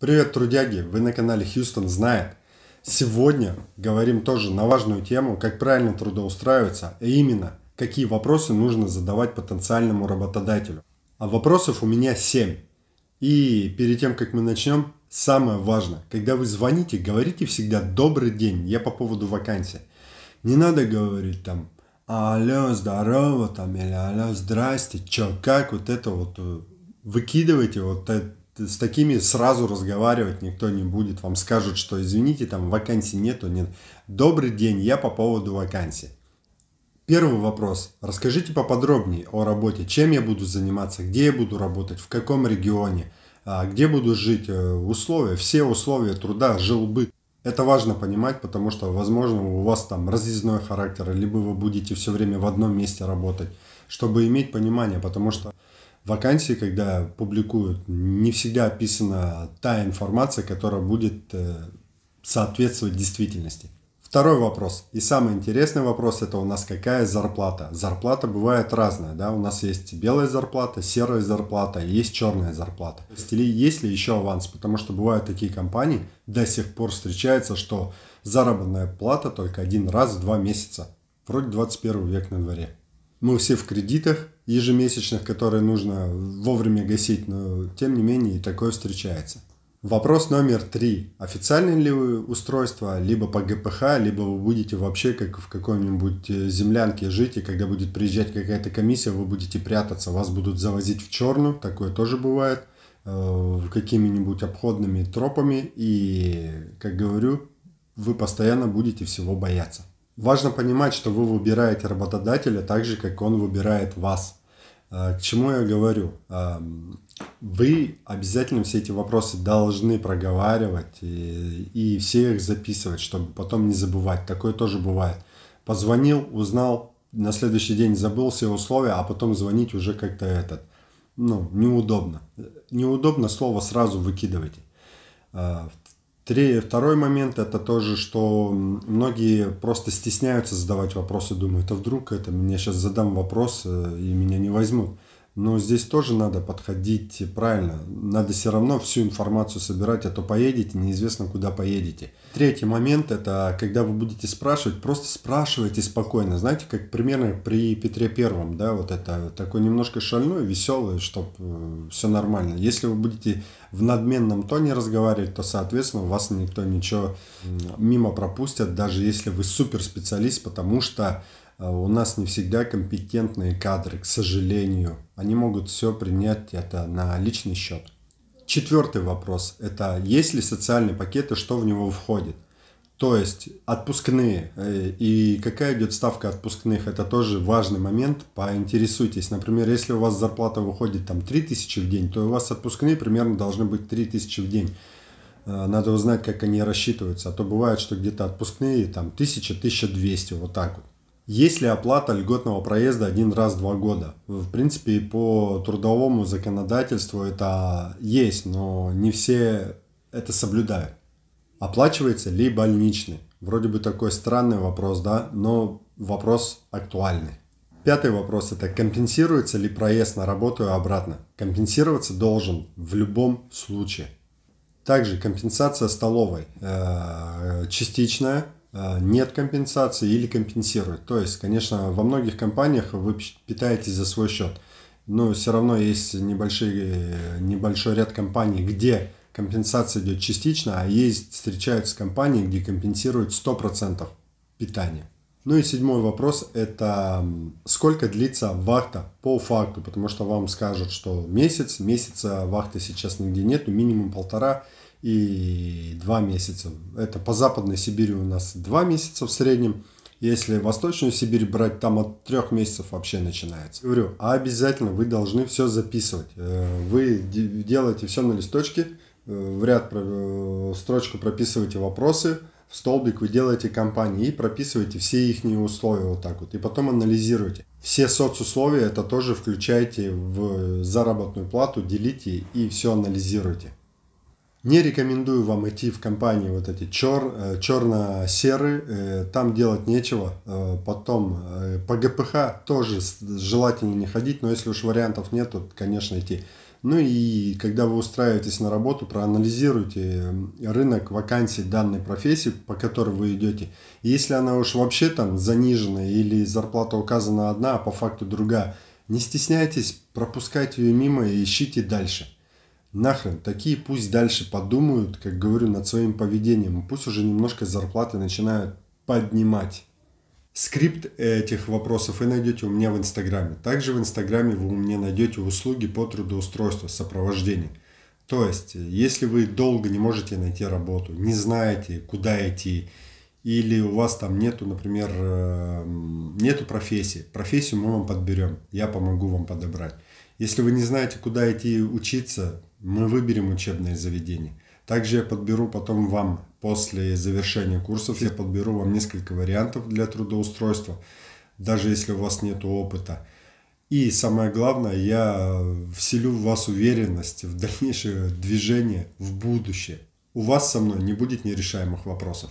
Привет, трудяги! Вы на канале Хьюстон знает. Сегодня говорим тоже на важную тему, как правильно трудоустраиваться, а именно, какие вопросы нужно задавать потенциальному работодателю. А вопросов у меня 7. И перед тем, как мы начнем, самое важное, когда вы звоните, говорите всегда «Добрый день, я по поводу вакансии». Не надо говорить там «Алло, здорово» там или «Алло, здрасте, чё, как?» Вот это вот э, выкидывайте вот это с такими сразу разговаривать никто не будет. Вам скажут, что извините, там вакансий нету, нет. Добрый день, я по поводу вакансии. Первый вопрос. Расскажите поподробнее о работе. Чем я буду заниматься, где я буду работать, в каком регионе, а, где буду жить, э, условия, все условия труда, жил бы. Это важно понимать, потому что, возможно, у вас там разъездной характер, либо вы будете все время в одном месте работать, чтобы иметь понимание, потому что вакансии, когда публикуют, не всегда описана та информация, которая будет э, соответствовать действительности. Второй вопрос. И самый интересный вопрос это у нас какая зарплата. Зарплата бывает разная. Да? У нас есть белая зарплата, серая зарплата, есть черная зарплата. Или есть ли еще аванс? Потому что бывают такие компании, до сих пор встречается, что заработная плата только один раз в два месяца. Вроде 21 век на дворе мы все в кредитах ежемесячных, которые нужно вовремя гасить, но тем не менее и такое встречается. Вопрос номер три. Официальное ли устройство либо по ГПХ, либо вы будете вообще как в какой-нибудь э, землянке жить, и когда будет приезжать какая-то комиссия, вы будете прятаться, вас будут завозить в черную, такое тоже бывает, э, какими-нибудь обходными тропами, и, как говорю, вы постоянно будете всего бояться. Важно понимать, что вы выбираете работодателя так же, как он выбирает вас. А, к чему я говорю? А, вы обязательно все эти вопросы должны проговаривать и, и все их записывать, чтобы потом не забывать. Такое тоже бывает. Позвонил, узнал, на следующий день забыл все условия, а потом звонить уже как-то этот. Ну, неудобно. Неудобно слово сразу выкидывайте. А, Три, второй момент это тоже, что многие просто стесняются задавать вопросы, думают, а вдруг это, мне сейчас задам вопрос э, и меня не возьмут. Но здесь тоже надо подходить правильно. Надо все равно всю информацию собирать, а то поедете, неизвестно куда поедете. Третий момент – это когда вы будете спрашивать, просто спрашивайте спокойно. Знаете, как примерно при Петре Первом, да, вот это такой немножко шальной, веселый, чтобы э, все нормально. Если вы будете в надменном тоне разговаривать, то, соответственно, вас никто ничего мимо пропустят, даже если вы суперспециалист, потому что а у нас не всегда компетентные кадры, к сожалению. Они могут все принять это на личный счет. Четвертый вопрос – это есть ли социальный пакет и что в него входит? То есть отпускные э, и какая идет ставка отпускных, это тоже важный момент, поинтересуйтесь. Например, если у вас зарплата выходит там 3000 в день, то у вас отпускные примерно должны быть 3000 в день. Э, надо узнать, как они рассчитываются. А то бывает, что где-то отпускные там 1000-1200, вот так вот. Есть ли оплата льготного проезда один раз в два года? В принципе, по трудовому законодательству это есть, но не все это соблюдают. Оплачивается ли больничный? Вроде бы такой странный вопрос, да, но вопрос актуальный. Пятый вопрос – это компенсируется ли проезд на работу и обратно? Компенсироваться должен в любом случае. Также компенсация столовой э, частичная – Э, нет компенсации или компенсируют. То есть, конечно, во многих компаниях вы питаетесь за свой счет, но все равно есть небольшие, э, небольшой ряд компаний, где компенсация идет частично, а есть, встречаются компании, где компенсируют 100% питания. Ну и седьмой вопрос – это сколько длится вахта по факту, потому что вам скажут, что месяц, месяца вахты сейчас нигде нету, минимум полтора, и 2 месяца. Это по Западной Сибири у нас 2 месяца в среднем. Если Восточную Сибирь брать, там от трех месяцев вообще начинается. Говорю, а обязательно вы должны все записывать. Э, вы делаете все на листочке, э, в ряд в э, строчку прописываете вопросы, в столбик вы делаете компании и прописываете все их условия вот так вот. И потом анализируете. Все соцусловия это тоже включаете в заработную плату, делите и все анализируйте. Не рекомендую вам идти в компании вот эти чер, э, черно-серые, э, там делать нечего. Э, потом по ГПХ тоже желательно не ходить, но если уж вариантов нет, то, конечно, идти. Ну и когда вы устраиваетесь на работу, проанализируйте рынок вакансий данной профессии, по которой вы идете. если она уж вообще там занижена или зарплата указана одна, а по факту другая, не стесняйтесь, пропускайте ее мимо и ищите дальше. Нахрен, такие пусть дальше подумают, как говорю, над своим поведением. Пусть уже немножко зарплаты начинают поднимать. Скрипт этих вопросов вы найдете у меня в Инстаграме. Также в Инстаграме вы у меня найдете услуги по трудоустройству, сопровождение. То есть, если вы долго не можете найти работу, не знаете, куда идти, или у вас там нету, например, э, нету профессии, профессию мы вам подберем, я помогу вам подобрать. Если вы не знаете, куда идти учиться, мы выберем учебное заведение. Также я подберу потом вам после завершения курсов, я подберу вам несколько вариантов для трудоустройства, даже если у вас нет опыта. И самое главное, я вселю в вас уверенность в дальнейшее движение в будущее. У вас со мной не будет нерешаемых вопросов.